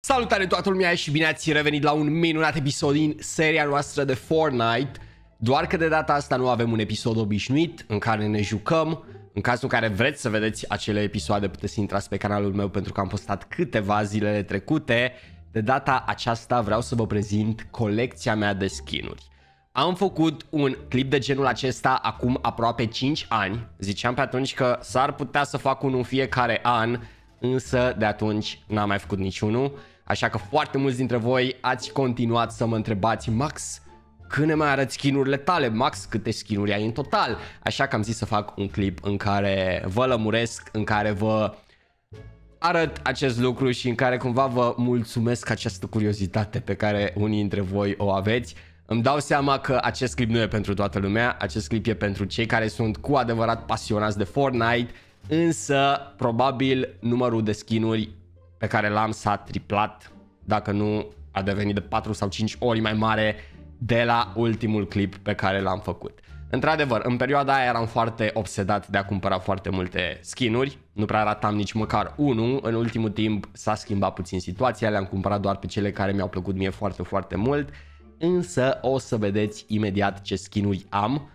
Salutare toată lumea și bine ați revenit la un minunat episod din seria noastră de Fortnite Doar că de data asta nu avem un episod obișnuit în care ne jucăm În cazul în care vreți să vedeți acele episoade puteți intrați pe canalul meu pentru că am postat câteva zilele trecute De data aceasta vreau să vă prezint colecția mea de skinuri. Am făcut un clip de genul acesta acum aproape 5 ani Ziceam pe atunci că s-ar putea să fac unul fiecare an Însă de atunci n-am mai făcut niciunul Așa că foarte mulți dintre voi ați continuat să mă întrebați, Max, când ne mai arăți skinurile tale, Max, câte skinuri ai în total? Așa că am zis să fac un clip în care vă lămuresc, în care vă arăt acest lucru și în care cumva vă mulțumesc această curiozitate pe care unii dintre voi o aveți. Îmi dau seama că acest clip nu e pentru toată lumea, acest clip e pentru cei care sunt cu adevărat pasionați de Fortnite, însă probabil numărul de skinuri pe care l-am s-a triplat, dacă nu a devenit de 4 sau 5 ori mai mare de la ultimul clip pe care l-am făcut. Într-adevăr, în perioada aia eram foarte obsedat de a cumpăra foarte multe skinuri, nu prea ratam nici măcar unul, în ultimul timp s-a schimbat puțin situația, le-am cumpărat doar pe cele care mi-au plăcut mie foarte, foarte mult, însă o să vedeți imediat ce skinuri am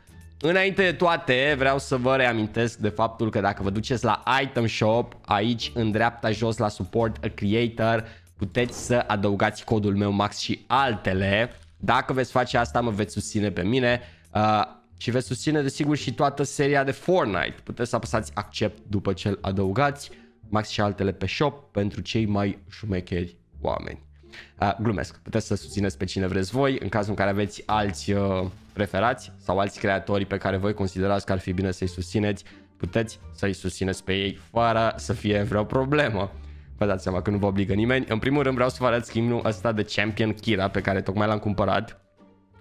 Înainte de toate, vreau să vă reamintesc de faptul că dacă vă duceți la Item Shop, aici în dreapta jos la Support a Creator, puteți să adăugați codul meu Max și altele. Dacă veți face asta, mă veți susține pe mine. Uh, și veți susține desigur și toată seria de Fortnite. Puteți să apăsați accept după ce îl adăugați, max și altele pe shop pentru cei mai șumecheri oameni. Uh, glumesc, puteți să susțineți pe cine vreți voi în cazul în care aveți alți uh, preferați sau alți creatori pe care voi considerați că ar fi bine să-i susțineți, puteți să-i susțineți pe ei fără să fie vreo problemă. Vă dați seama că nu vă obligă nimeni. În primul rând vreau să vă arăt schimbul ăsta de Champion Kira pe care tocmai l-am cumpărat.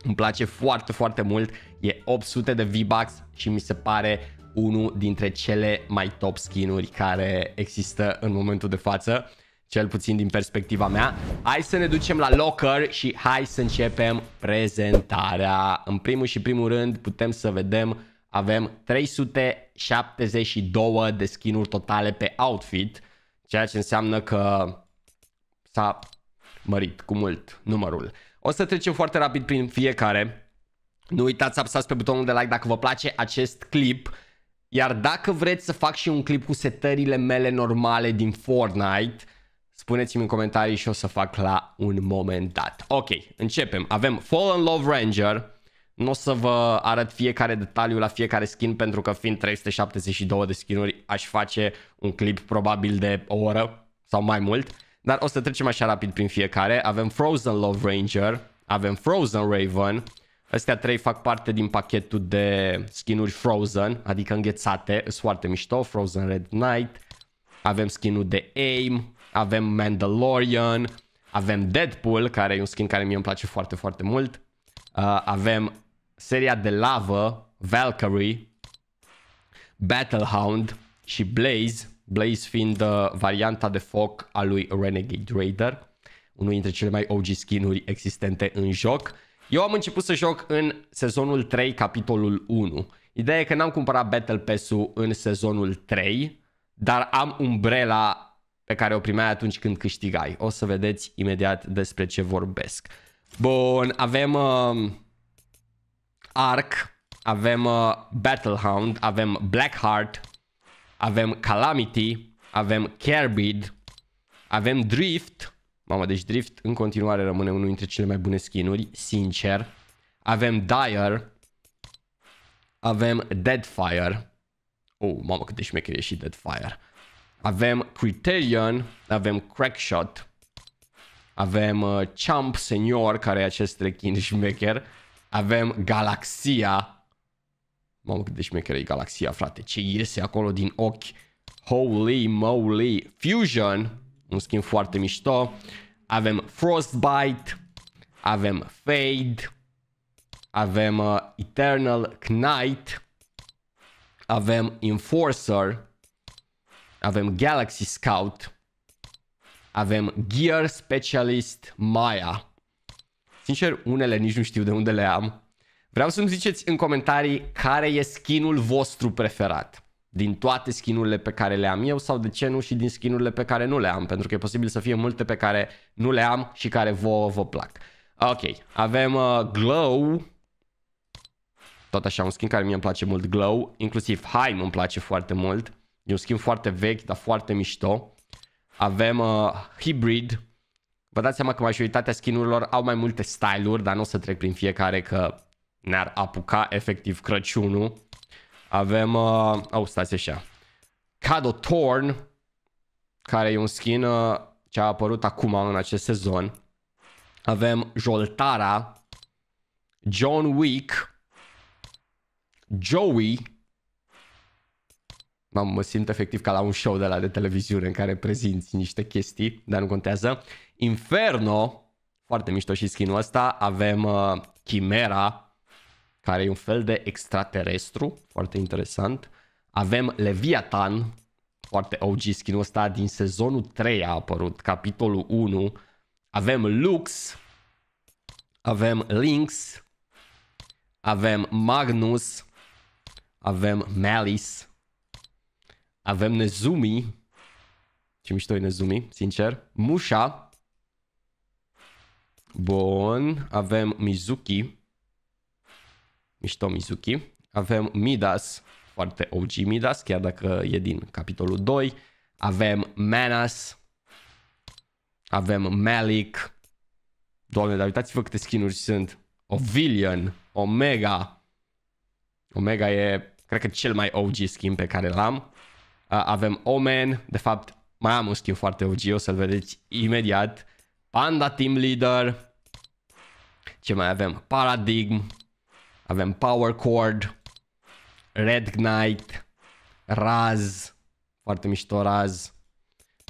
Îmi place foarte, foarte mult. E 800 de V-Bucks și mi se pare unul dintre cele mai top skin-uri care există în momentul de față. Cel puțin din perspectiva mea. Hai să ne ducem la locker și hai să începem prezentarea. În primul și primul rând putem să vedem avem 372 de skinuri totale pe outfit, ceea ce înseamnă că s-a mărit cu mult numărul. O să trecem foarte rapid prin fiecare. Nu uitați să apăsați pe butonul de like dacă vă place acest clip. Iar dacă vreți să fac și un clip cu setările mele normale din Fortnite, Spuneți-mi în comentarii și o să fac la un moment dat. Ok, începem. Avem Fallen Love Ranger. Nu o să vă arăt fiecare detaliu la fiecare skin pentru că fiind 372 de skinuri aș face un clip probabil de o oră sau mai mult. Dar o să trecem așa rapid prin fiecare. Avem Frozen Love Ranger, avem Frozen Raven. Astea trei fac parte din pachetul de skinuri Frozen, adică înghețate. Sunt foarte mișto. Frozen Red Knight. Avem skinul de Aim, avem Mandalorian, avem Deadpool, care e un skin care mie îmi place foarte, foarte mult. Uh, avem seria de lavă, Valkyrie, Battlehound și Blaze, Blaze fiind uh, varianta de foc a lui Renegade Raider, unul dintre cele mai OG skinuri existente în joc. Eu am început să joc în sezonul 3, capitolul 1. Ideea e că n-am cumpărat Battle Pass-ul în sezonul 3, dar am umbrela pe care o primeai atunci când câștigai. O să vedeți imediat despre ce vorbesc. Bun, avem uh, Arc, avem uh, Battlehound, avem Blackheart, avem Calamity, avem Carebid, avem Drift, mamă, deci Drift în continuare rămâne unul dintre cele mai bune skinuri, sincer. Avem Dire, avem Deadfire. Oh, mamă, cât de șmecher e și Deadfire. Avem Criterion, avem Crackshot, avem uh, Champ Senior, care e acest rechin șmecher, avem Galaxia. Mamă, cât de șmecher e Galaxia, frate. Ce iese acolo din ochi. Holy moly. Fusion, un schimb foarte mișto. Avem Frostbite, avem Fade, avem uh, Eternal Knight, avem Enforcer, avem Galaxy Scout, avem Gear Specialist Maya. Sincer, unele nici nu știu de unde le am. Vreau să-mi ziceți în comentarii care e skinul vostru preferat. Din toate skinurile pe care le am eu sau de ce nu și din skinurile pe care nu le am, pentru că e posibil să fie multe pe care nu le am și care vă, vă plac. Ok, avem uh, Glow. Tot așa, un skin care mie îmi place mult, Glow. Inclusiv Haim îmi place foarte mult. E un schimb foarte vechi, dar foarte mișto. Avem uh, Hybrid. Vă dați seama că majoritatea skinurilor au mai multe style-uri, dar nu o să trec prin fiecare că ne-ar apuca efectiv Crăciunul. Avem, uh, oh, stați așa, Cado Torn, care e un skin uh, ce a apărut acum în acest sezon. Avem Joltara, John Wick, Joey, mă simt efectiv ca la un show de la de televiziune în care prezinți niște chestii, dar nu contează. Inferno, foarte mișto și skinul ăsta. Avem uh, Chimera, care e un fel de extraterestru, foarte interesant. Avem Leviathan, foarte OG skinul ăsta, din sezonul 3 a apărut, capitolul 1. Avem Lux, avem Lynx, avem Magnus, avem Malice, avem Nezumi. Ce mișto e Nezumi, sincer. Musha. Bun. Avem Mizuki. Mișto Mizuki. Avem Midas. Foarte OG Midas, chiar dacă e din capitolul 2. Avem Manas. Avem Malik. Doamne, dar uitați-vă câte skinuri sunt. Ovilion. Omega. Omega e, cred că, cel mai OG skin pe care l-am. Uh, avem Omen, de fapt mai am un skin foarte OG, o să-l vedeți imediat, Panda Team Leader, ce mai avem? Paradigm, avem Power Cord, Red Knight, Raz, foarte mișto Raz,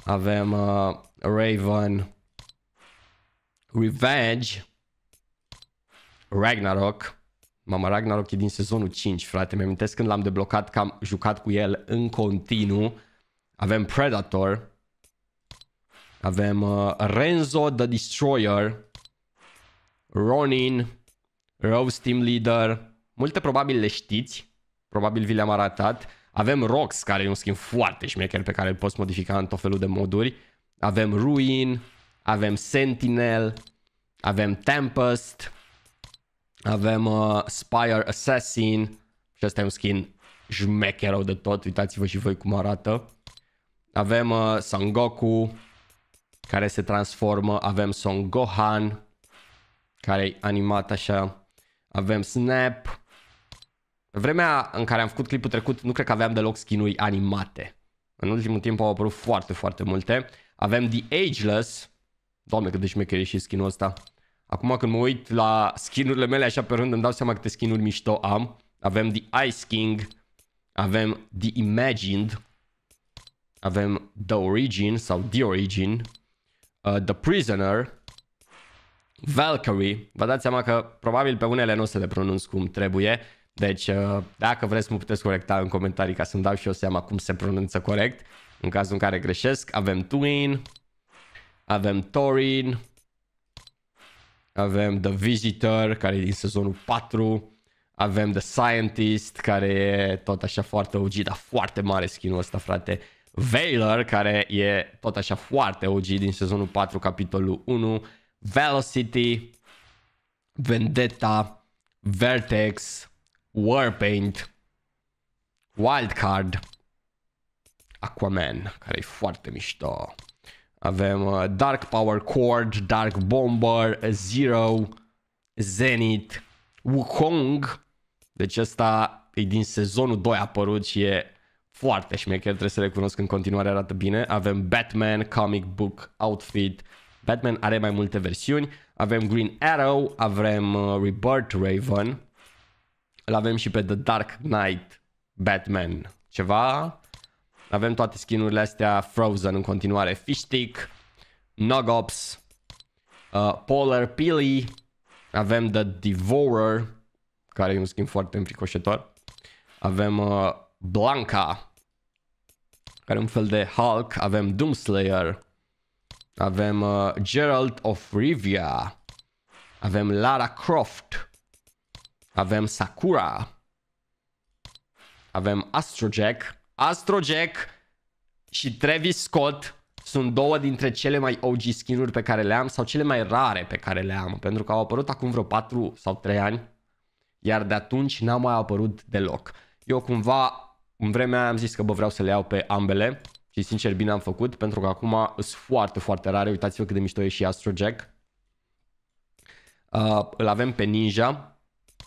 avem uh, Raven, Revenge, Ragnarok, Mama Ragnarok e din sezonul 5, frate. Mi-am când l-am deblocat că am jucat cu el în continuu. Avem Predator. Avem uh, Renzo the Destroyer. Ronin. Rose Team Leader. Multe probabil le știți. Probabil vi le-am arătat. Avem Rox, care e un schimb foarte șmecher pe care îl poți modifica în tot felul de moduri. Avem Ruin. Avem Sentinel. Avem Tempest. Avem uh, Spire Assassin și ăsta e un skin jmecherou de tot, uitați-vă și voi cum arată. Avem uh, Sangoku care se transformă, avem Son Gohan care e animat așa, avem Snap. Pe vremea în care am făcut clipul trecut nu cred că aveam deloc skinuri animate. În ultimul timp au apărut foarte, foarte multe. Avem The Ageless. Doamne, cât de șmecher e și skin-ul ăsta. Acum când mă uit la skinurile mele așa pe rând, îmi dau seama câte skinuri mișto am. Avem The Ice King, avem The Imagined, avem The Origin sau The Origin, uh, The Prisoner, Valkyrie. Vă dați seama că probabil pe unele nu o să le pronunț cum trebuie, deci uh, dacă vreți mă puteți corecta în comentarii ca să-mi dau și eu seama cum se pronunță corect. În cazul în care greșesc, avem Twin, avem Torin, avem The Visitor, care e din sezonul 4, avem The Scientist, care e tot așa foarte OG, dar foarte mare skin-ul ăsta, frate. Valor, care e tot așa foarte OG din sezonul 4, capitolul 1, Velocity, Vendetta, Vertex, Warpaint, Wildcard, Aquaman, care e foarte mișto. Avem uh, Dark Power Cord, Dark Bomber, Zero, Zenith, Wukong. Deci ăsta e din sezonul 2 apărut și e foarte șmecher, trebuie să recunosc în continuare arată bine. Avem Batman, comic book, outfit. Batman are mai multe versiuni. Avem Green Arrow, avem uh, Rebirth Raven. Îl avem și pe The Dark Knight Batman ceva avem toate skinurile astea Frozen în continuare. Fishstick, Nogops, uh, Polar Pili, avem The Devourer, care e un skin foarte înfricoșător. Avem uh, Blanca, care e un fel de Hulk. Avem Doomslayer. Avem uh, Gerald of Rivia. Avem Lara Croft. Avem Sakura. Avem Astrojack. Astrojack și Travis Scott sunt două dintre cele mai OG skin-uri pe care le am sau cele mai rare pe care le am, pentru că au apărut acum vreo 4 sau 3 ani, iar de atunci n-au mai apărut deloc. Eu cumva în vremea aia am zis că bă, vreau să le iau pe ambele și sincer bine am făcut, pentru că acum sunt foarte, foarte rare. Uitați-vă cât de mișto e și Astrojack. Uh, îl avem pe Ninja,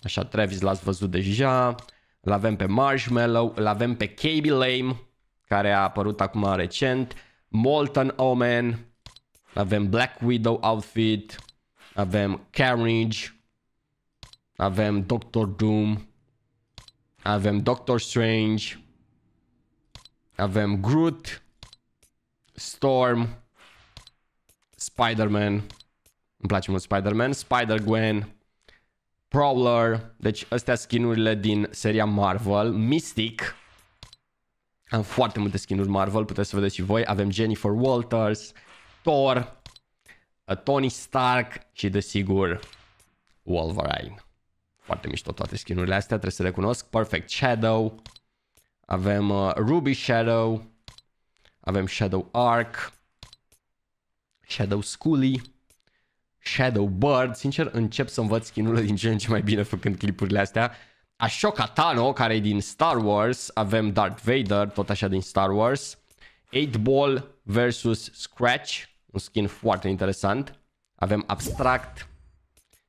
așa Travis l-ați văzut deja. L-avem pe Marshmallow, l-avem pe KB Lame, care a apărut acum recent, Molten Omen, avem Black Widow Outfit, avem Carnage, avem Doctor Doom, avem Doctor Strange, avem Groot, Storm, Spider-Man, îmi place mult Spider-Man, Spider-Gwen, Prowler, deci astea skinurile din seria Marvel, Mystic, am foarte multe skinuri Marvel, puteți să vedeți și voi, avem Jennifer Walters, Thor, uh, Tony Stark și desigur Wolverine. Foarte mișto toate skinurile astea, trebuie să recunosc. Perfect Shadow, avem uh, Ruby Shadow, avem Shadow Arc, Shadow Scully, Shadow Bird. Sincer, încep să învăț skin din ce în ce mai bine făcând clipurile astea. Ashoka Tano, care e din Star Wars. Avem Darth Vader, tot așa din Star Wars. 8-Ball versus Scratch, un skin foarte interesant. Avem Abstract,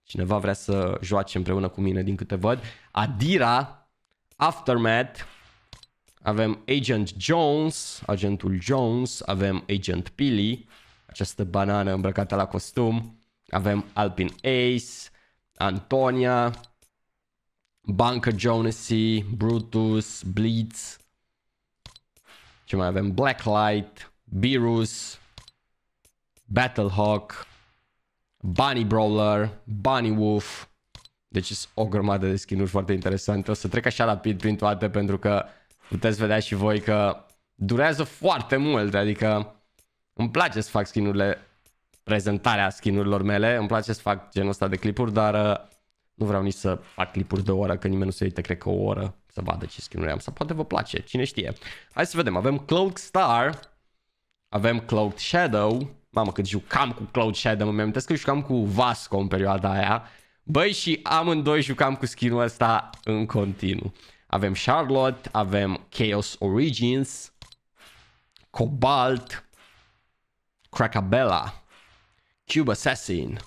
cineva vrea să joace împreună cu mine din câte văd. Adira, Aftermath, avem Agent Jones, agentul Jones, avem Agent Pili, această banană îmbrăcată la costum. Avem Alpin Ace, Antonia, Bunker Jonesy, Brutus, Blitz. Ce mai avem? Blacklight, Beerus, Battlehawk, Bunny Brawler, Bunny Wolf. Deci sunt o grămadă de skinuri foarte interesante. O să trec așa rapid prin toate pentru că puteți vedea și voi că durează foarte mult. Adică îmi place să fac skinurile prezentarea skinurilor mele. Îmi place să fac genul ăsta de clipuri, dar uh, nu vreau nici să fac clipuri de o oră, că nimeni nu se uită, cred că o oră să vadă ce skinuri am. Sau poate vă place, cine știe. Hai să vedem, avem Cloak Star, avem Cloak Shadow, mamă cât jucam cu Cloud Shadow, mi-am că jucam cu Vasco în perioada aia. Băi, și amândoi jucam cu skinul ăsta în continuu. Avem Charlotte, avem Chaos Origins, Cobalt, Crackabella, Cube Assassin.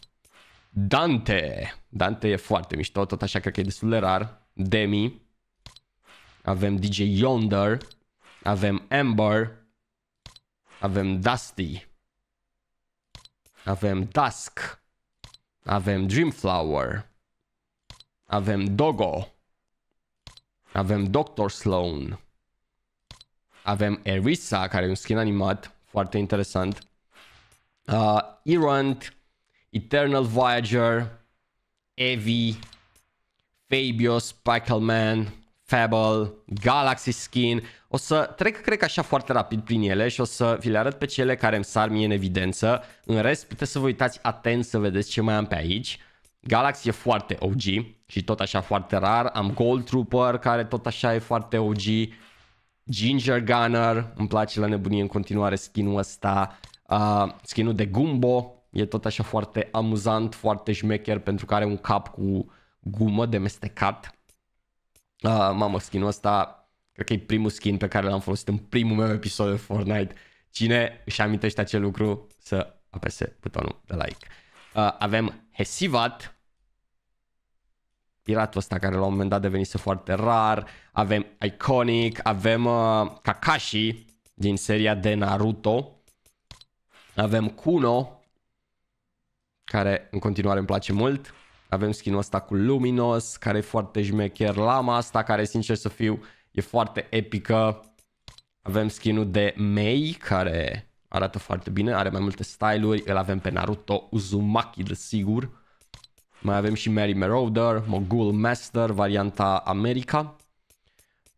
Dante. Dante e foarte mișto, tot așa cred că e destul de rar. Demi. Avem DJ Yonder. Avem Amber. Avem Dusty. Avem Dusk. Avem Dreamflower. Avem Dogo. Avem Dr. Sloan. Avem Erisa, care e un skin animat foarte interesant uh, Errant, Eternal Voyager, Evi, Fabios, Spikelman, Fable, Galaxy Skin. O să trec, cred că așa foarte rapid prin ele și o să vi le arăt pe cele care îmi sar mie în evidență. În rest, puteți să vă uitați atent să vedeți ce mai am pe aici. Galaxy e foarte OG și tot așa foarte rar. Am Gold Trooper, care tot așa e foarte OG. Ginger Gunner, îmi place la nebunie în continuare skinul ăsta. Uh, skin de Gumbo e tot așa foarte amuzant, foarte șmecher pentru că are un cap cu gumă de mestecat. Uh, mamă, skin ăsta cred că e primul skin pe care l-am folosit în primul meu episod de Fortnite. Cine își amintește acel lucru să apese butonul de like. Uh, avem Hesivat, piratul ăsta care la un moment dat devenise foarte rar, avem Iconic, avem uh, Kakashi din seria de Naruto, avem Kuno, care în continuare îmi place mult. Avem skin-ul ăsta cu Luminos, care e foarte jmecher. Lama asta, care sincer să fiu, e foarte epică. Avem skin-ul de Mei, care arată foarte bine, are mai multe styluri. Îl avem pe Naruto Uzumaki, de sigur. Mai avem și Mary Marauder, Mogul Master, varianta America.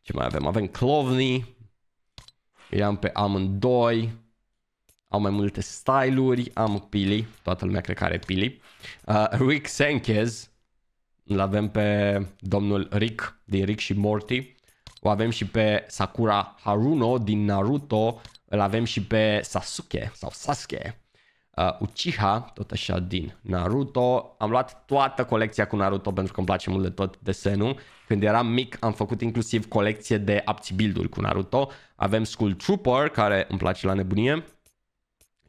Ce mai avem? Avem Clovny I-am pe amândoi au mai multe styluri, am Pili, toată lumea cred că are Pili. Uh, Rick Sanchez, îl avem pe domnul Rick din Rick și Morty. O avem și pe Sakura Haruno din Naruto, îl avem și pe Sasuke sau Sasuke. Uh, Uchiha, tot așa din Naruto. Am luat toată colecția cu Naruto pentru că îmi place mult de tot desenul. Când eram mic am făcut inclusiv colecție de build-uri cu Naruto. Avem School Trooper, care îmi place la nebunie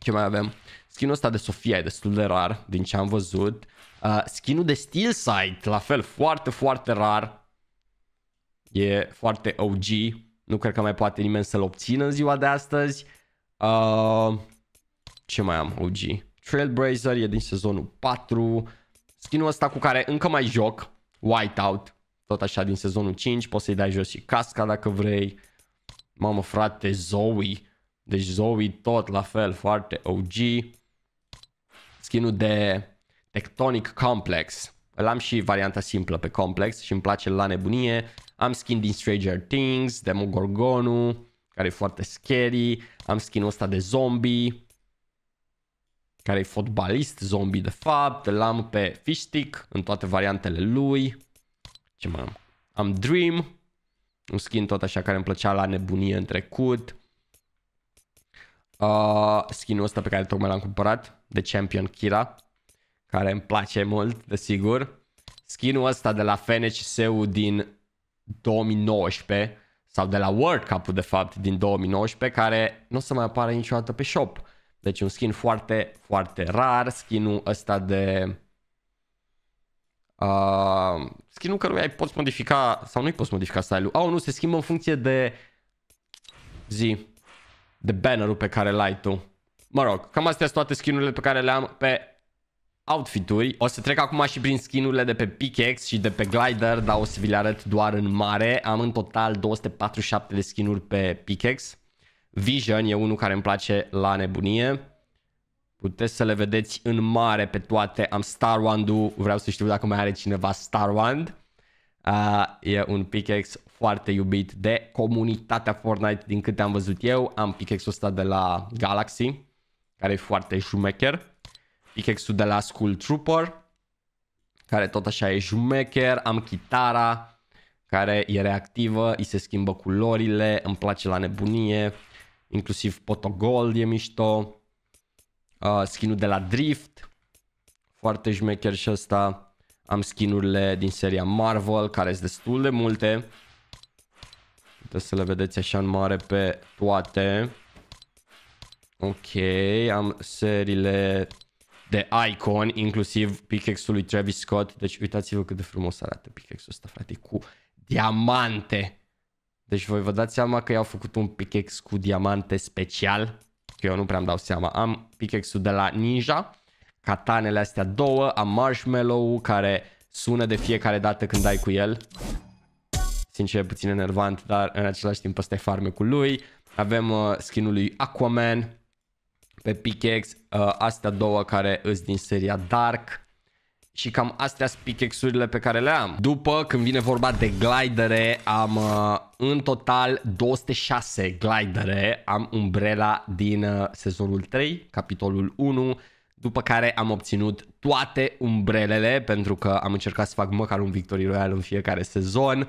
ce mai avem? Skinul ăsta de Sofia e destul de rar, din ce am văzut. Uh, skinul de Steel Side, la fel, foarte, foarte rar. E foarte OG. Nu cred că mai poate nimeni să-l obțină în ziua de astăzi. Uh, ce mai am OG? Trailblazer e din sezonul 4. Skinul ăsta cu care încă mai joc, Whiteout, tot așa din sezonul 5. Poți să-i dai jos și casca dacă vrei. Mamă frate, Zoe. Deci Zoe tot la fel, foarte OG. Skinul de Tectonic Complex. Îl am și varianta simplă pe Complex și îmi place la nebunie. Am skin din Stranger Things, Demogorgonu, care e foarte scary. Am skinul ăsta de zombie, care e fotbalist zombie de fapt. Îl am pe Fishstick în toate variantele lui. Ce mai am? Am Dream, un skin tot așa care îmi plăcea la nebunie în trecut uh, skin ăsta pe care tocmai l-am cumpărat, de Champion Kira, care îmi place mult, desigur. Skinul ăsta de la FNCS-ul din 2019, sau de la World Cup-ul de fapt din 2019, care nu o să mai apară niciodată pe shop. Deci un skin foarte, foarte rar, skinul ăsta de... Uh, skinul căruia îi poți modifica sau nu îi poți modifica style-ul. Au, oh, nu, se schimbă în funcție de zi de bannerul pe care l-ai tu. Mă rog, cam astea sunt toate skinurile pe care le am pe outfituri. O să trec acum și prin skinurile de pe pickaxe și de pe glider, dar o să vi le arăt doar în mare. Am în total 247 de skinuri pe pickaxe. Vision e unul care îmi place la nebunie. Puteți să le vedeți în mare pe toate. Am Star Wand-ul. Vreau să știu dacă mai are cineva Star Wand. Uh, e un pickaxe foarte iubit de comunitatea Fortnite din câte am văzut eu. Am pickaxe-ul ăsta de la Galaxy, care e foarte jumecher. Pickaxe-ul de la School Trooper, care tot așa e jumecher. Am chitara, care e reactivă, îi se schimbă culorile, îmi place la nebunie. Inclusiv Potogol e mișto. Uh, skin de la Drift, foarte jumecher și ăsta. Am skinurile din seria Marvel, care sunt destul de multe. Trebuie să le vedeți așa în mare pe toate. Ok, am seriile de icon, inclusiv pickaxe-ul lui Travis Scott. Deci uitați-vă cât de frumos arată pickaxe-ul ăsta, frate, cu diamante. Deci voi vă dați seama că i-au făcut un pickaxe cu diamante special. Că eu nu prea-mi dau seama. Am pickaxe-ul de la Ninja, catanele astea două, am marshmallow care sună de fiecare dată când dai cu el sincer puțin enervant, dar în același timp ăsta e cu lui. Avem uh, skinul lui Aquaman pe pickaxe, uh, astea două care îs din seria Dark. Și cam astea sunt pickaxe-urile pe care le am. După, când vine vorba de glidere, am uh, în total 206 glidere. Am umbrela din uh, sezonul 3, capitolul 1, după care am obținut toate umbrelele, pentru că am încercat să fac măcar un Victory royal în fiecare sezon.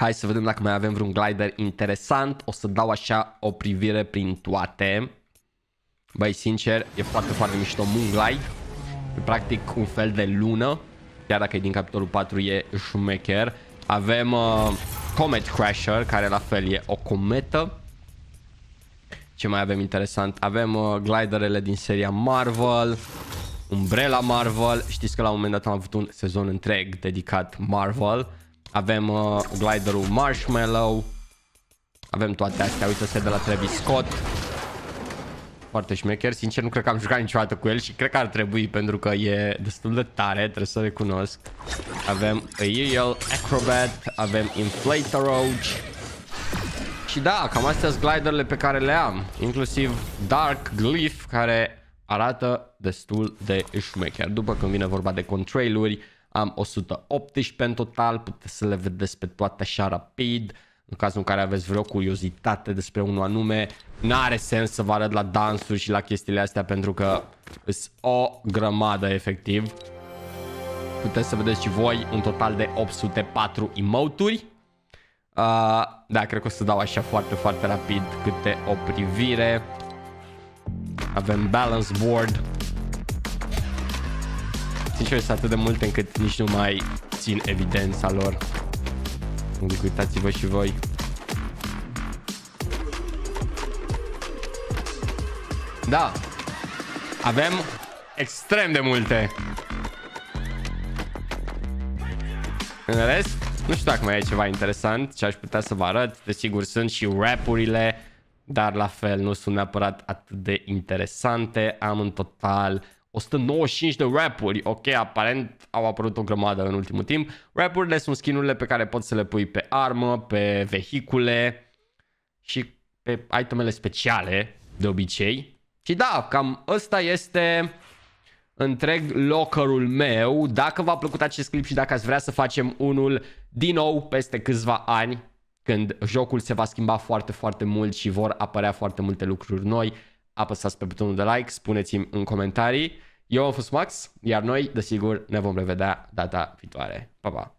Hai să vedem dacă mai avem vreun glider interesant. O să dau așa o privire prin toate. Băi, sincer, e foarte, foarte mișto Moonglide. E practic un fel de lună. Chiar dacă e din capitolul 4, e șumecher. Avem uh, Comet Crasher, care la fel e o cometă. Ce mai avem interesant? Avem uh, gliderele din seria Marvel. Umbrella Marvel. Știți că la un moment dat am avut un sezon întreg dedicat Marvel avem uh, gliderul Marshmallow. Avem toate astea, uite-se de la Travis Scott. Foarte șmecher, sincer nu cred că am jucat niciodată cu el și cred că ar trebui pentru că e destul de tare, trebuie să recunosc. Avem Aerial Acrobat, avem Inflator Roach. Și da, cam astea sunt gliderile pe care le am, inclusiv Dark Glyph care arată destul de șmecher. După când vine vorba de contrailuri, uri am 118 în total, puteți să le vedeți pe toate așa rapid. În cazul în care aveți vreo curiozitate despre unul anume, n-are sens să vă arăt la dansuri și la chestiile astea pentru că sunt o grămadă efectiv. Puteți să vedeți și voi un total de 804 emoturi. Uh, da, cred că o să dau așa foarte, foarte rapid câte o privire. Avem balance board, Sincer, sunt atât de multe încât nici nu mai țin evidența lor. Adică uitați-vă și voi. Da, avem extrem de multe. În rest, nu știu dacă mai e ceva interesant ce aș putea să vă arăt. Desigur, sunt și rapurile, dar la fel nu sunt neapărat atât de interesante. Am în total 195 de rapuri, ok, aparent au apărut o grămadă în ultimul timp. Rapurile sunt skinurile pe care poți să le pui pe armă, pe vehicule și pe itemele speciale de obicei. Și da, cam ăsta este întreg locărul meu. Dacă v-a plăcut acest clip și dacă ați vrea să facem unul din nou peste câțiva ani, când jocul se va schimba foarte, foarte mult și vor apărea foarte multe lucruri noi, apăsați pe butonul de like, spuneți-mi în comentarii. Eu am fost Max, iar noi, desigur, ne vom revedea data viitoare. Pa, pa!